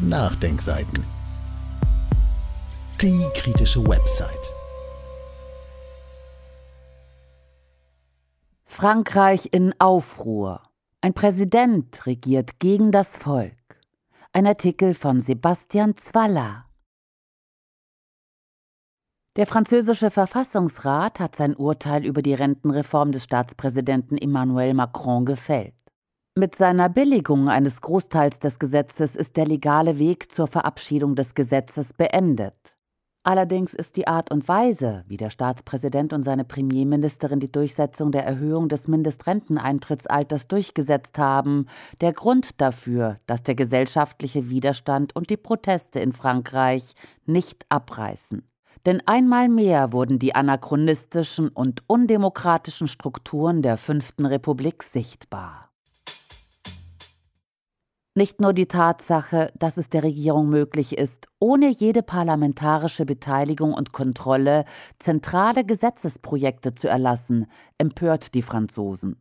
Nachdenkseiten. Die kritische Website. Frankreich in Aufruhr. Ein Präsident regiert gegen das Volk. Ein Artikel von Sebastian Zwalla. Der französische Verfassungsrat hat sein Urteil über die Rentenreform des Staatspräsidenten Emmanuel Macron gefällt. Mit seiner Billigung eines Großteils des Gesetzes ist der legale Weg zur Verabschiedung des Gesetzes beendet. Allerdings ist die Art und Weise, wie der Staatspräsident und seine Premierministerin die Durchsetzung der Erhöhung des Mindestrenteneintrittsalters durchgesetzt haben, der Grund dafür, dass der gesellschaftliche Widerstand und die Proteste in Frankreich nicht abreißen. Denn einmal mehr wurden die anachronistischen und undemokratischen Strukturen der Fünften Republik sichtbar. Nicht nur die Tatsache, dass es der Regierung möglich ist, ohne jede parlamentarische Beteiligung und Kontrolle zentrale Gesetzesprojekte zu erlassen, empört die Franzosen.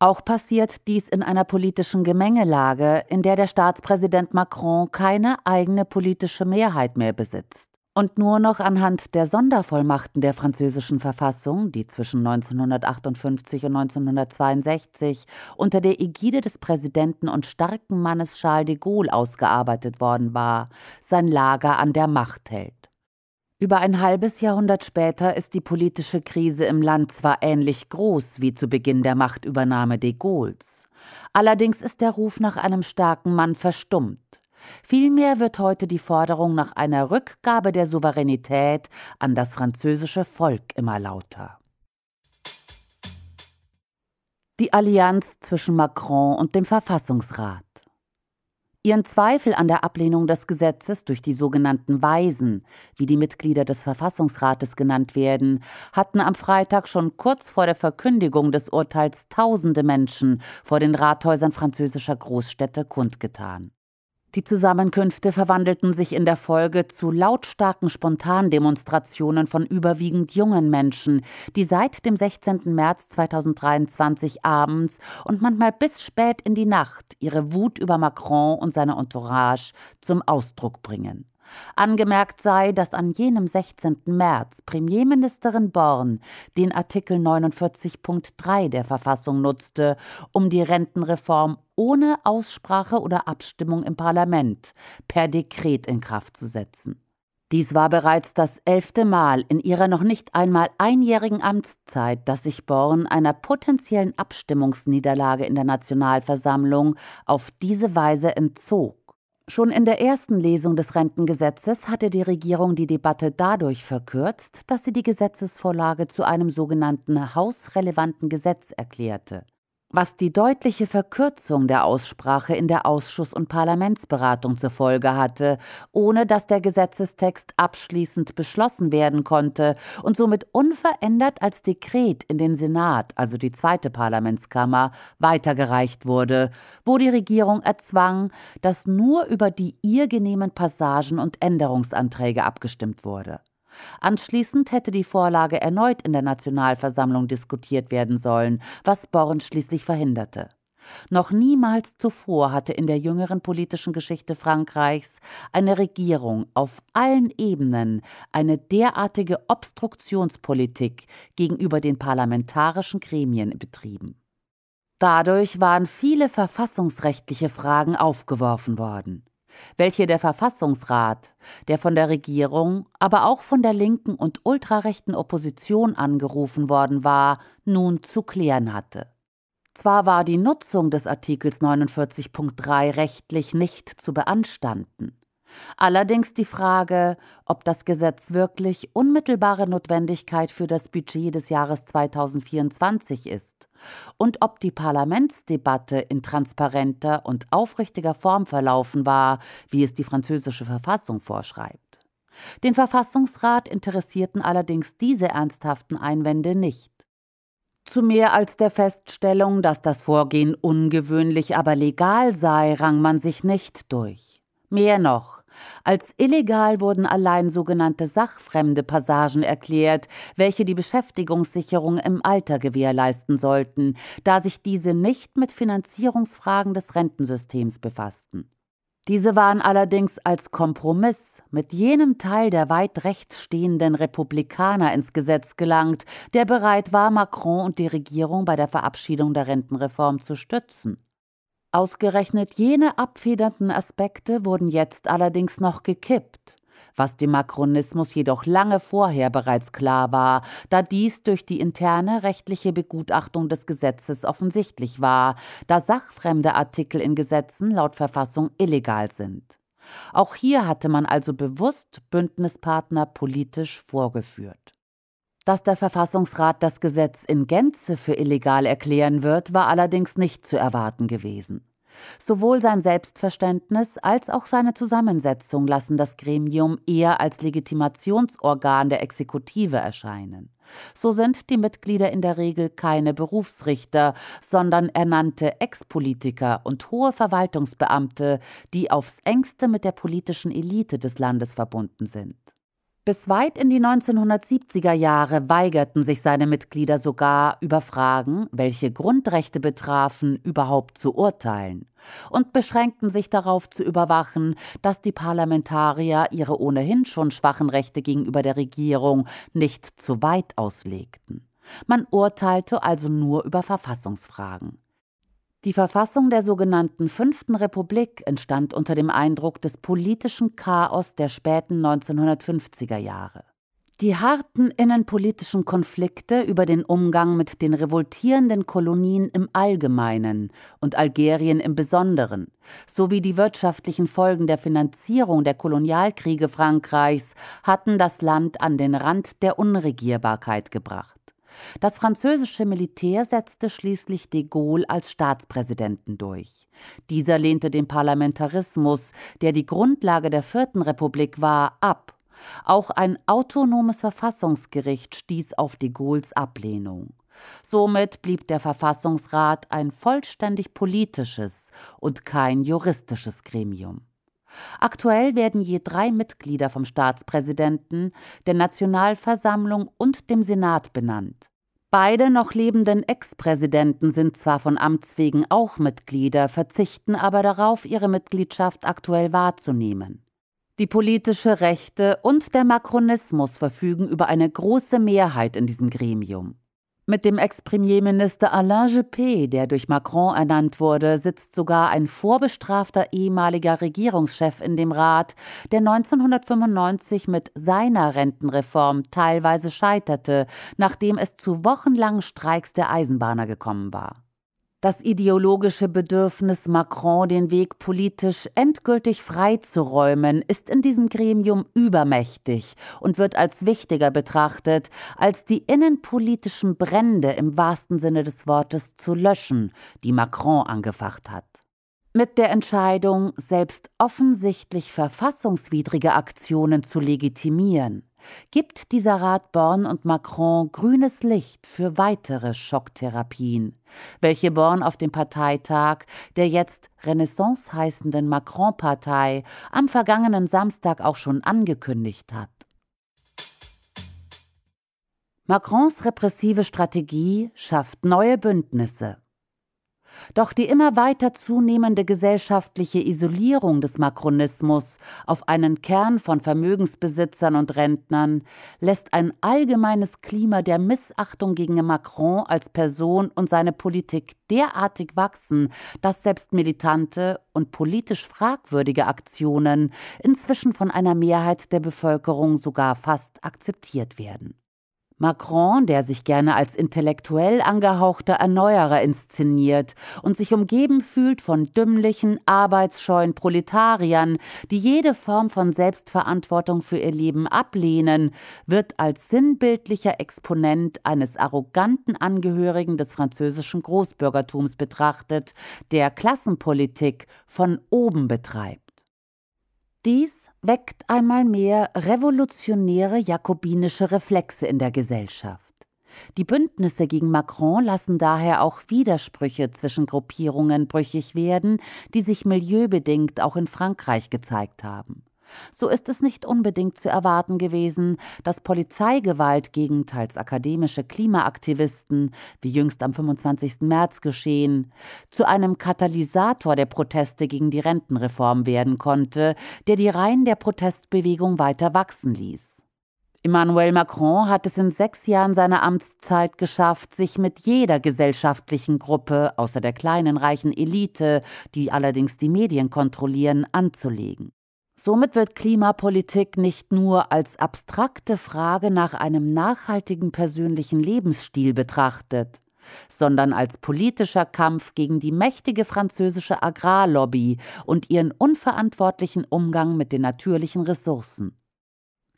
Auch passiert dies in einer politischen Gemengelage, in der der Staatspräsident Macron keine eigene politische Mehrheit mehr besitzt und nur noch anhand der Sondervollmachten der französischen Verfassung, die zwischen 1958 und 1962 unter der Ägide des Präsidenten und starken Mannes Charles de Gaulle ausgearbeitet worden war, sein Lager an der Macht hält. Über ein halbes Jahrhundert später ist die politische Krise im Land zwar ähnlich groß wie zu Beginn der Machtübernahme de Gaulles, allerdings ist der Ruf nach einem starken Mann verstummt. Vielmehr wird heute die Forderung nach einer Rückgabe der Souveränität an das französische Volk immer lauter. Die Allianz zwischen Macron und dem Verfassungsrat. Ihren Zweifel an der Ablehnung des Gesetzes durch die sogenannten Weisen, wie die Mitglieder des Verfassungsrates genannt werden, hatten am Freitag schon kurz vor der Verkündigung des Urteils tausende Menschen vor den Rathäusern französischer Großstädte kundgetan. Die Zusammenkünfte verwandelten sich in der Folge zu lautstarken Spontandemonstrationen von überwiegend jungen Menschen, die seit dem 16. März 2023 abends und manchmal bis spät in die Nacht ihre Wut über Macron und seine Entourage zum Ausdruck bringen. Angemerkt sei, dass an jenem 16. März Premierministerin Born den Artikel 49.3 der Verfassung nutzte, um die Rentenreform ohne Aussprache oder Abstimmung im Parlament per Dekret in Kraft zu setzen. Dies war bereits das elfte Mal in ihrer noch nicht einmal einjährigen Amtszeit, dass sich Born einer potenziellen Abstimmungsniederlage in der Nationalversammlung auf diese Weise entzog. Schon in der ersten Lesung des Rentengesetzes hatte die Regierung die Debatte dadurch verkürzt, dass sie die Gesetzesvorlage zu einem sogenannten hausrelevanten Gesetz erklärte was die deutliche Verkürzung der Aussprache in der Ausschuss- und Parlamentsberatung zur Folge hatte, ohne dass der Gesetzestext abschließend beschlossen werden konnte und somit unverändert als Dekret in den Senat, also die zweite Parlamentskammer, weitergereicht wurde, wo die Regierung erzwang, dass nur über die ihr genehmen Passagen und Änderungsanträge abgestimmt wurde. Anschließend hätte die Vorlage erneut in der Nationalversammlung diskutiert werden sollen, was Born schließlich verhinderte. Noch niemals zuvor hatte in der jüngeren politischen Geschichte Frankreichs eine Regierung auf allen Ebenen eine derartige Obstruktionspolitik gegenüber den parlamentarischen Gremien betrieben. Dadurch waren viele verfassungsrechtliche Fragen aufgeworfen worden welche der Verfassungsrat, der von der Regierung, aber auch von der linken und ultrarechten Opposition angerufen worden war, nun zu klären hatte. Zwar war die Nutzung des Artikels 49.3 rechtlich nicht zu beanstanden, Allerdings die Frage, ob das Gesetz wirklich unmittelbare Notwendigkeit für das Budget des Jahres 2024 ist und ob die Parlamentsdebatte in transparenter und aufrichtiger Form verlaufen war, wie es die französische Verfassung vorschreibt. Den Verfassungsrat interessierten allerdings diese ernsthaften Einwände nicht. Zu mehr als der Feststellung, dass das Vorgehen ungewöhnlich, aber legal sei, rang man sich nicht durch. Mehr noch. Als illegal wurden allein sogenannte sachfremde Passagen erklärt, welche die Beschäftigungssicherung im Alter gewährleisten sollten, da sich diese nicht mit Finanzierungsfragen des Rentensystems befassten. Diese waren allerdings als Kompromiss mit jenem Teil der weit rechts stehenden Republikaner ins Gesetz gelangt, der bereit war, Macron und die Regierung bei der Verabschiedung der Rentenreform zu stützen. Ausgerechnet jene abfedernden Aspekte wurden jetzt allerdings noch gekippt, was dem Makronismus jedoch lange vorher bereits klar war, da dies durch die interne rechtliche Begutachtung des Gesetzes offensichtlich war, da sachfremde Artikel in Gesetzen laut Verfassung illegal sind. Auch hier hatte man also bewusst Bündnispartner politisch vorgeführt. Dass der Verfassungsrat das Gesetz in Gänze für illegal erklären wird, war allerdings nicht zu erwarten gewesen. Sowohl sein Selbstverständnis als auch seine Zusammensetzung lassen das Gremium eher als Legitimationsorgan der Exekutive erscheinen. So sind die Mitglieder in der Regel keine Berufsrichter, sondern ernannte Ex-Politiker und hohe Verwaltungsbeamte, die aufs engste mit der politischen Elite des Landes verbunden sind. Bis weit in die 1970er Jahre weigerten sich seine Mitglieder sogar, über Fragen, welche Grundrechte betrafen, überhaupt zu urteilen und beschränkten sich darauf zu überwachen, dass die Parlamentarier ihre ohnehin schon schwachen Rechte gegenüber der Regierung nicht zu weit auslegten. Man urteilte also nur über Verfassungsfragen. Die Verfassung der sogenannten Fünften Republik entstand unter dem Eindruck des politischen Chaos der späten 1950er Jahre. Die harten innenpolitischen Konflikte über den Umgang mit den revoltierenden Kolonien im Allgemeinen und Algerien im Besonderen, sowie die wirtschaftlichen Folgen der Finanzierung der Kolonialkriege Frankreichs hatten das Land an den Rand der Unregierbarkeit gebracht. Das französische Militär setzte schließlich de Gaulle als Staatspräsidenten durch. Dieser lehnte den Parlamentarismus, der die Grundlage der Vierten Republik war, ab. Auch ein autonomes Verfassungsgericht stieß auf de Gaulles Ablehnung. Somit blieb der Verfassungsrat ein vollständig politisches und kein juristisches Gremium. Aktuell werden je drei Mitglieder vom Staatspräsidenten, der Nationalversammlung und dem Senat benannt. Beide noch lebenden Ex-Präsidenten sind zwar von Amts wegen auch Mitglieder, verzichten aber darauf, ihre Mitgliedschaft aktuell wahrzunehmen. Die politische Rechte und der Makronismus verfügen über eine große Mehrheit in diesem Gremium. Mit dem Ex-Premierminister Alain Juppé, der durch Macron ernannt wurde, sitzt sogar ein vorbestrafter ehemaliger Regierungschef in dem Rat, der 1995 mit seiner Rentenreform teilweise scheiterte, nachdem es zu wochenlangen Streiks der Eisenbahner gekommen war das ideologische Bedürfnis, Macron den Weg politisch endgültig freizuräumen, ist in diesem Gremium übermächtig und wird als wichtiger betrachtet, als die innenpolitischen Brände im wahrsten Sinne des Wortes zu löschen, die Macron angefacht hat. Mit der Entscheidung, selbst offensichtlich verfassungswidrige Aktionen zu legitimieren gibt dieser Rat Born und Macron grünes Licht für weitere Schocktherapien, welche Born auf dem Parteitag der jetzt Renaissance heißenden Macron-Partei am vergangenen Samstag auch schon angekündigt hat. Macrons repressive Strategie schafft neue Bündnisse. Doch die immer weiter zunehmende gesellschaftliche Isolierung des Makronismus auf einen Kern von Vermögensbesitzern und Rentnern lässt ein allgemeines Klima der Missachtung gegen Macron als Person und seine Politik derartig wachsen, dass selbst militante und politisch fragwürdige Aktionen inzwischen von einer Mehrheit der Bevölkerung sogar fast akzeptiert werden. Macron, der sich gerne als intellektuell angehauchter Erneuerer inszeniert und sich umgeben fühlt von dümmlichen, arbeitsscheuen Proletariern, die jede Form von Selbstverantwortung für ihr Leben ablehnen, wird als sinnbildlicher Exponent eines arroganten Angehörigen des französischen Großbürgertums betrachtet, der Klassenpolitik von oben betreibt. Dies weckt einmal mehr revolutionäre jakobinische Reflexe in der Gesellschaft. Die Bündnisse gegen Macron lassen daher auch Widersprüche zwischen Gruppierungen brüchig werden, die sich milieubedingt auch in Frankreich gezeigt haben. So ist es nicht unbedingt zu erwarten gewesen, dass Polizeigewalt gegen teils akademische Klimaaktivisten, wie jüngst am 25. März geschehen, zu einem Katalysator der Proteste gegen die Rentenreform werden konnte, der die Reihen der Protestbewegung weiter wachsen ließ. Emmanuel Macron hat es in sechs Jahren seiner Amtszeit geschafft, sich mit jeder gesellschaftlichen Gruppe, außer der kleinen reichen Elite, die allerdings die Medien kontrollieren, anzulegen. Somit wird Klimapolitik nicht nur als abstrakte Frage nach einem nachhaltigen persönlichen Lebensstil betrachtet, sondern als politischer Kampf gegen die mächtige französische Agrarlobby und ihren unverantwortlichen Umgang mit den natürlichen Ressourcen.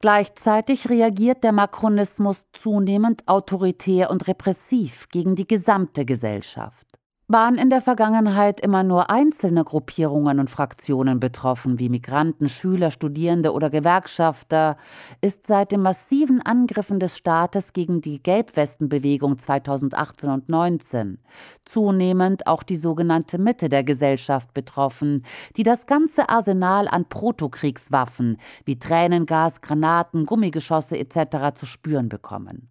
Gleichzeitig reagiert der Makronismus zunehmend autoritär und repressiv gegen die gesamte Gesellschaft waren in der Vergangenheit immer nur einzelne Gruppierungen und Fraktionen betroffen, wie Migranten, Schüler, Studierende oder Gewerkschafter, ist seit den massiven Angriffen des Staates gegen die Gelbwestenbewegung 2018 und 2019 zunehmend auch die sogenannte Mitte der Gesellschaft betroffen, die das ganze Arsenal an Protokriegswaffen wie Tränengas, Granaten, Gummigeschosse etc. zu spüren bekommen.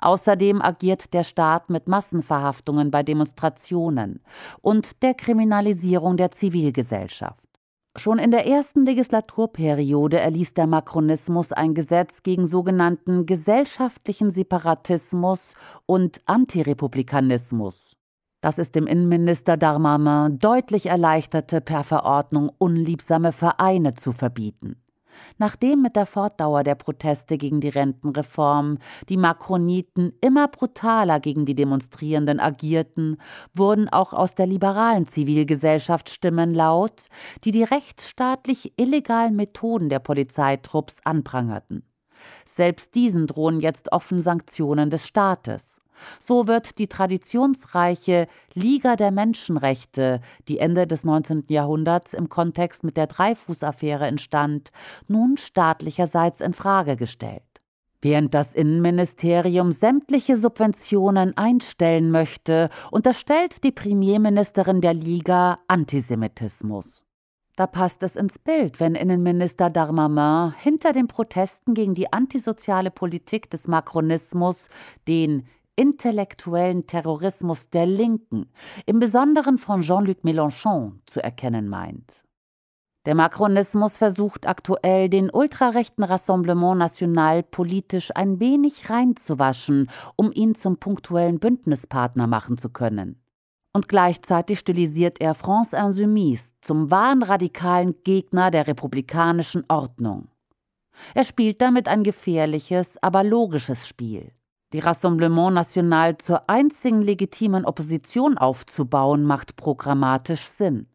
Außerdem agiert der Staat mit Massenverhaftungen bei Demonstrationen und der Kriminalisierung der Zivilgesellschaft. Schon in der ersten Legislaturperiode erließ der Makronismus ein Gesetz gegen sogenannten gesellschaftlichen Separatismus und Antirepublikanismus. Das ist dem Innenminister Darmanin deutlich erleichterte, per Verordnung unliebsame Vereine zu verbieten. Nachdem mit der Fortdauer der Proteste gegen die Rentenreform die Makroniten immer brutaler gegen die Demonstrierenden agierten, wurden auch aus der liberalen Zivilgesellschaft Stimmen laut, die die rechtsstaatlich illegalen Methoden der Polizeitrupps anprangerten. Selbst diesen drohen jetzt offen Sanktionen des Staates. So wird die traditionsreiche Liga der Menschenrechte, die Ende des 19. Jahrhunderts im Kontext mit der Dreifuß-Affäre entstand, nun staatlicherseits in Frage gestellt. Während das Innenministerium sämtliche Subventionen einstellen möchte, unterstellt die Premierministerin der Liga Antisemitismus. Da passt es ins Bild, wenn Innenminister Darmanin hinter den Protesten gegen die antisoziale Politik des Makronismus den intellektuellen Terrorismus der Linken, im Besonderen von Jean-Luc Mélenchon, zu erkennen meint. Der Macronismus versucht aktuell, den ultrarechten Rassemblement National politisch ein wenig reinzuwaschen, um ihn zum punktuellen Bündnispartner machen zu können. Und gleichzeitig stilisiert er France Insoumise zum wahren radikalen Gegner der republikanischen Ordnung. Er spielt damit ein gefährliches, aber logisches Spiel. Die Rassemblement National zur einzigen legitimen Opposition aufzubauen, macht programmatisch Sinn.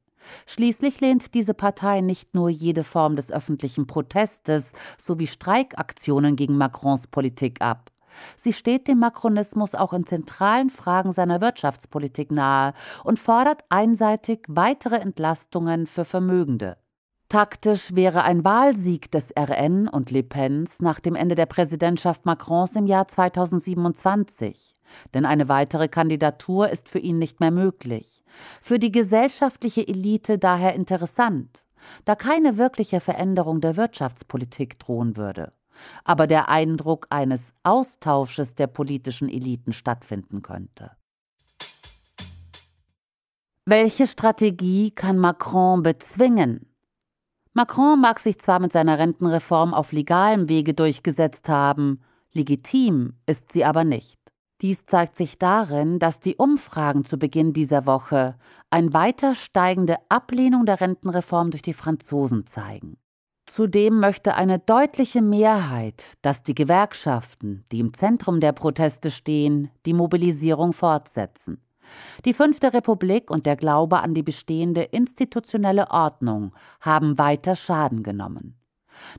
Schließlich lehnt diese Partei nicht nur jede Form des öffentlichen Protestes sowie Streikaktionen gegen Macrons Politik ab. Sie steht dem Makronismus auch in zentralen Fragen seiner Wirtschaftspolitik nahe und fordert einseitig weitere Entlastungen für Vermögende. Taktisch wäre ein Wahlsieg des RN und Le Pens nach dem Ende der Präsidentschaft Macrons im Jahr 2027. Denn eine weitere Kandidatur ist für ihn nicht mehr möglich. Für die gesellschaftliche Elite daher interessant, da keine wirkliche Veränderung der Wirtschaftspolitik drohen würde aber der Eindruck eines Austausches der politischen Eliten stattfinden könnte. Welche Strategie kann Macron bezwingen? Macron mag sich zwar mit seiner Rentenreform auf legalem Wege durchgesetzt haben, legitim ist sie aber nicht. Dies zeigt sich darin, dass die Umfragen zu Beginn dieser Woche eine weiter steigende Ablehnung der Rentenreform durch die Franzosen zeigen. Zudem möchte eine deutliche Mehrheit, dass die Gewerkschaften, die im Zentrum der Proteste stehen, die Mobilisierung fortsetzen. Die Fünfte Republik und der Glaube an die bestehende institutionelle Ordnung haben weiter Schaden genommen.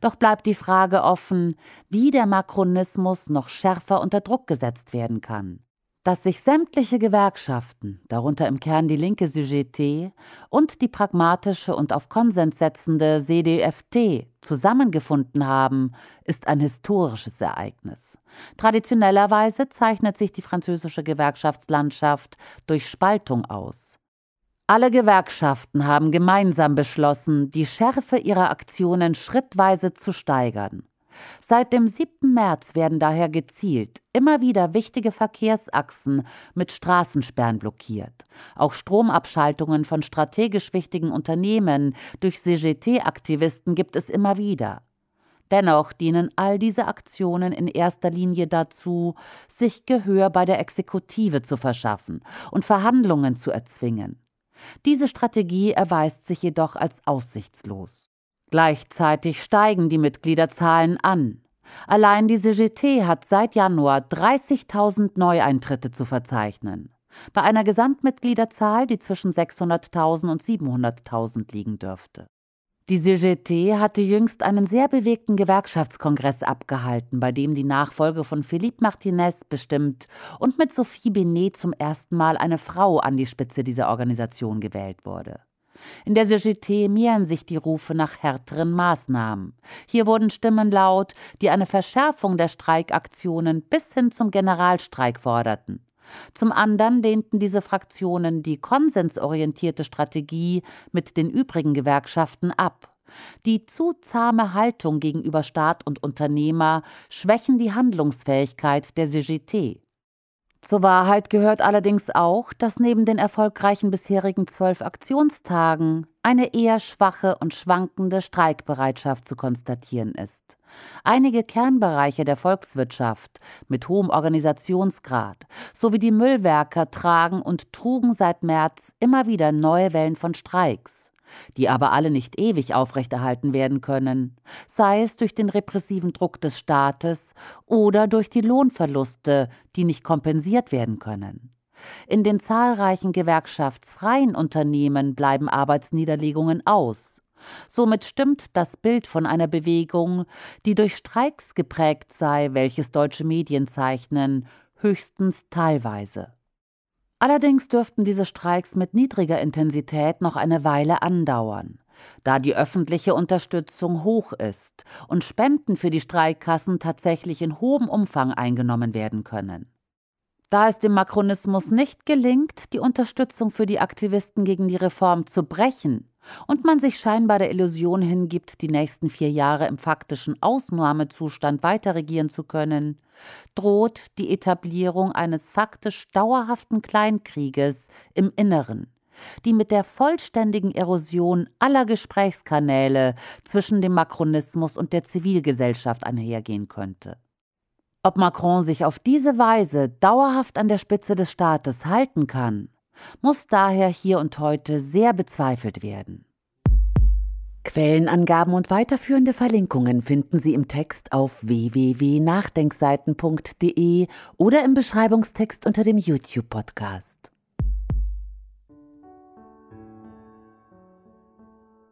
Doch bleibt die Frage offen, wie der Makronismus noch schärfer unter Druck gesetzt werden kann dass sich sämtliche Gewerkschaften, darunter im Kern die linke CGT und die pragmatische und auf Konsens setzende CDFT zusammengefunden haben, ist ein historisches Ereignis. Traditionellerweise zeichnet sich die französische Gewerkschaftslandschaft durch Spaltung aus. Alle Gewerkschaften haben gemeinsam beschlossen, die Schärfe ihrer Aktionen schrittweise zu steigern. Seit dem 7. März werden daher gezielt immer wieder wichtige Verkehrsachsen mit Straßensperren blockiert. Auch Stromabschaltungen von strategisch wichtigen Unternehmen durch CGT-Aktivisten gibt es immer wieder. Dennoch dienen all diese Aktionen in erster Linie dazu, sich Gehör bei der Exekutive zu verschaffen und Verhandlungen zu erzwingen. Diese Strategie erweist sich jedoch als aussichtslos. Gleichzeitig steigen die Mitgliederzahlen an. Allein die CGT hat seit Januar 30.000 Neueintritte zu verzeichnen. Bei einer Gesamtmitgliederzahl, die zwischen 600.000 und 700.000 liegen dürfte. Die CGT hatte jüngst einen sehr bewegten Gewerkschaftskongress abgehalten, bei dem die Nachfolge von Philippe Martinez bestimmt und mit Sophie Binet zum ersten Mal eine Frau an die Spitze dieser Organisation gewählt wurde. In der Société mehren sich die Rufe nach härteren Maßnahmen. Hier wurden Stimmen laut, die eine Verschärfung der Streikaktionen bis hin zum Generalstreik forderten. Zum anderen lehnten diese Fraktionen die konsensorientierte Strategie mit den übrigen Gewerkschaften ab. Die zu zahme Haltung gegenüber Staat und Unternehmer schwächen die Handlungsfähigkeit der CGT. Zur Wahrheit gehört allerdings auch, dass neben den erfolgreichen bisherigen zwölf Aktionstagen eine eher schwache und schwankende Streikbereitschaft zu konstatieren ist. Einige Kernbereiche der Volkswirtschaft mit hohem Organisationsgrad sowie die Müllwerker tragen und trugen seit März immer wieder neue Wellen von Streiks die aber alle nicht ewig aufrechterhalten werden können, sei es durch den repressiven Druck des Staates oder durch die Lohnverluste, die nicht kompensiert werden können. In den zahlreichen gewerkschaftsfreien Unternehmen bleiben Arbeitsniederlegungen aus. Somit stimmt das Bild von einer Bewegung, die durch Streiks geprägt sei, welches deutsche Medien zeichnen, höchstens teilweise. Allerdings dürften diese Streiks mit niedriger Intensität noch eine Weile andauern, da die öffentliche Unterstützung hoch ist und Spenden für die Streikkassen tatsächlich in hohem Umfang eingenommen werden können. Da es dem Makronismus nicht gelingt, die Unterstützung für die Aktivisten gegen die Reform zu brechen und man sich scheinbar der Illusion hingibt, die nächsten vier Jahre im faktischen Ausnahmezustand weiterregieren zu können, droht die Etablierung eines faktisch dauerhaften Kleinkrieges im Inneren die mit der vollständigen Erosion aller Gesprächskanäle zwischen dem Makronismus und der Zivilgesellschaft einhergehen könnte. Ob Macron sich auf diese Weise dauerhaft an der Spitze des Staates halten kann, muss daher hier und heute sehr bezweifelt werden. Quellenangaben und weiterführende Verlinkungen finden Sie im Text auf www.nachdenkseiten.de oder im Beschreibungstext unter dem YouTube-Podcast.